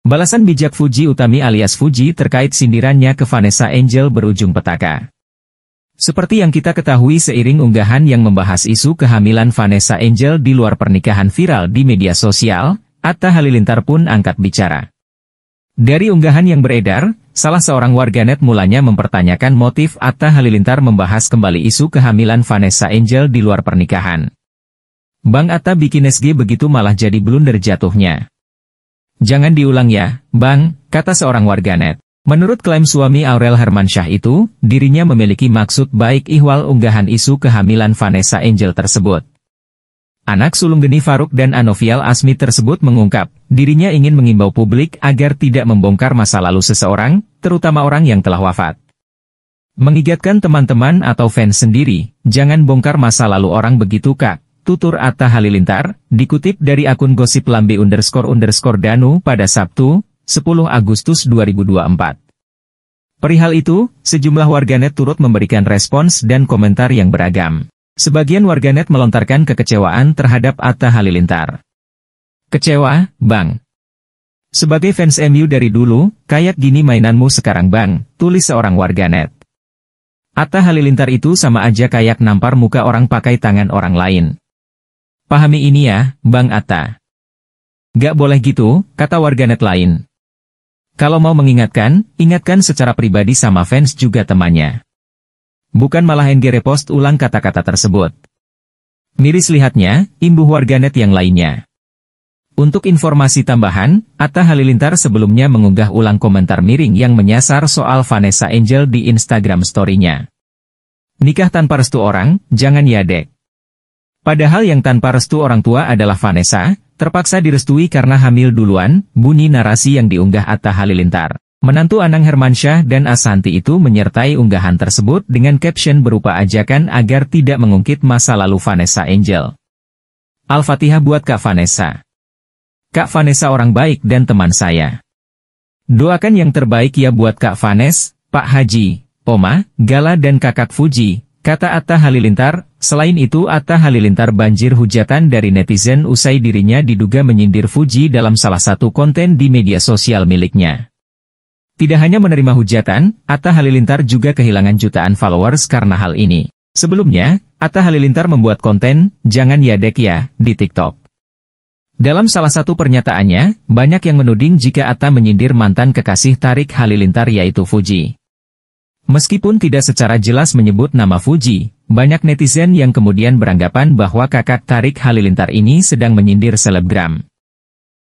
Balasan bijak Fuji Utami alias Fuji terkait sindirannya ke Vanessa Angel berujung petaka. Seperti yang kita ketahui seiring unggahan yang membahas isu kehamilan Vanessa Angel di luar pernikahan viral di media sosial, Atta Halilintar pun angkat bicara. Dari unggahan yang beredar, salah seorang warganet mulanya mempertanyakan motif Atta Halilintar membahas kembali isu kehamilan Vanessa Angel di luar pernikahan. Bang Atta bikin SG begitu malah jadi blunder jatuhnya. Jangan diulang ya, Bang, kata seorang warganet. Menurut klaim suami Aurel Hermansyah itu, dirinya memiliki maksud baik ihwal unggahan isu kehamilan Vanessa Angel tersebut. Anak sulung Geni Faruk dan Anovial Asmi tersebut mengungkap, dirinya ingin mengimbau publik agar tidak membongkar masa lalu seseorang, terutama orang yang telah wafat. Mengingatkan teman-teman atau fans sendiri, jangan bongkar masa lalu orang begitu kak, tutur Atta Halilintar, dikutip dari akun gosip lambe underscore underscore danu pada Sabtu, 10 Agustus 2024. Perihal itu, sejumlah warganet turut memberikan respons dan komentar yang beragam. Sebagian warganet melontarkan kekecewaan terhadap Atta Halilintar. Kecewa, Bang. Sebagai fans MU dari dulu, kayak gini mainanmu sekarang Bang, tulis seorang warganet. Atta Halilintar itu sama aja kayak nampar muka orang pakai tangan orang lain. Pahami ini ya, Bang Atta. Gak boleh gitu, kata warganet lain. Kalau mau mengingatkan, ingatkan secara pribadi sama fans juga temannya. Bukan malah NG repost ulang kata-kata tersebut. Miris lihatnya, imbuh warganet yang lainnya. Untuk informasi tambahan, Atta Halilintar sebelumnya mengunggah ulang komentar miring yang menyasar soal Vanessa Angel di Instagram story-nya. Nikah tanpa restu orang, jangan ya dek. Padahal yang tanpa restu orang tua adalah Vanessa, terpaksa direstui karena hamil duluan, bunyi narasi yang diunggah Atta Halilintar. Menantu Anang Hermansyah dan Asanti itu menyertai unggahan tersebut dengan caption berupa ajakan agar tidak mengungkit masa lalu Vanessa Angel. Al-Fatihah buat Kak Vanessa. Kak Vanessa orang baik dan teman saya. Doakan yang terbaik ya buat Kak Vanessa, Pak Haji, Oma, Gala dan Kakak Fuji, Kata Atta Halilintar, selain itu Atta Halilintar banjir hujatan dari netizen usai dirinya diduga menyindir Fuji dalam salah satu konten di media sosial miliknya. Tidak hanya menerima hujatan, Atta Halilintar juga kehilangan jutaan followers karena hal ini. Sebelumnya, Atta Halilintar membuat konten, Jangan Yadek Ya, di TikTok. Dalam salah satu pernyataannya, banyak yang menuding jika Atta menyindir mantan kekasih Tarik Halilintar yaitu Fuji. Meskipun tidak secara jelas menyebut nama Fuji, banyak netizen yang kemudian beranggapan bahwa kakak tarik Halilintar ini sedang menyindir selebgram.